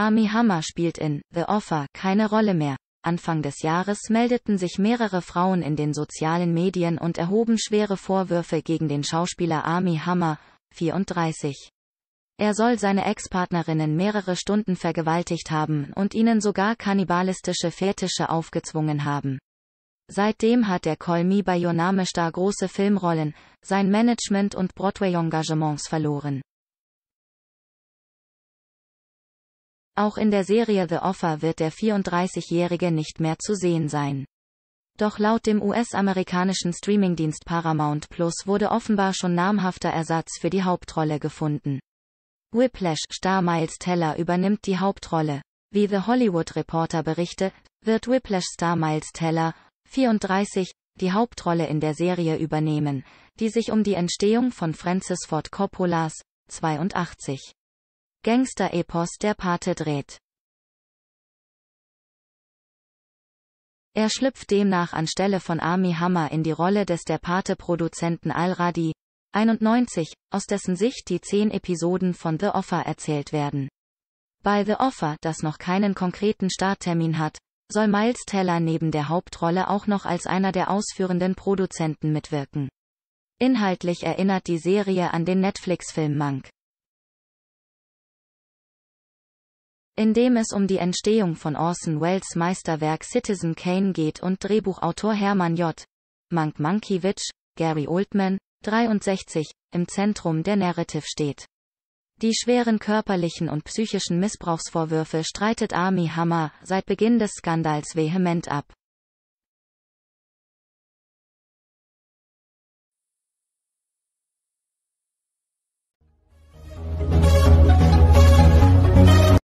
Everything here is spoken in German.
Army Hammer spielt in The Offer keine Rolle mehr. Anfang des Jahres meldeten sich mehrere Frauen in den sozialen Medien und erhoben schwere Vorwürfe gegen den Schauspieler Army Hammer, 34. Er soll seine Ex-Partnerinnen mehrere Stunden vergewaltigt haben und ihnen sogar kannibalistische Fetische aufgezwungen haben. Seitdem hat der Call Me by Star große Filmrollen, sein Management und Broadway-Engagements verloren. Auch in der Serie The Offer wird der 34-Jährige nicht mehr zu sehen sein. Doch laut dem US-amerikanischen Streamingdienst Paramount Plus wurde offenbar schon namhafter Ersatz für die Hauptrolle gefunden. Whiplash-Star Miles Teller übernimmt die Hauptrolle. Wie The Hollywood Reporter berichtet, wird Whiplash-Star Miles Teller, 34, die Hauptrolle in der Serie übernehmen, die sich um die Entstehung von Francis Ford Coppolas, 82, Gangster-Epos Der Pate dreht. Er schlüpft demnach anstelle von Ami Hammer in die Rolle des Der Pate-Produzenten Al-Radi, 91, aus dessen Sicht die zehn Episoden von The Offer erzählt werden. Bei The Offer, das noch keinen konkreten Starttermin hat, soll Miles Teller neben der Hauptrolle auch noch als einer der ausführenden Produzenten mitwirken. Inhaltlich erinnert die Serie an den Netflix-Film Monk. in dem es um die Entstehung von Orson Welles Meisterwerk Citizen Kane geht und Drehbuchautor Hermann J. Mank Mankiewicz, Gary Oldman, 63, im Zentrum der Narrative steht. Die schweren körperlichen und psychischen Missbrauchsvorwürfe streitet Army Hammer seit Beginn des Skandals vehement ab.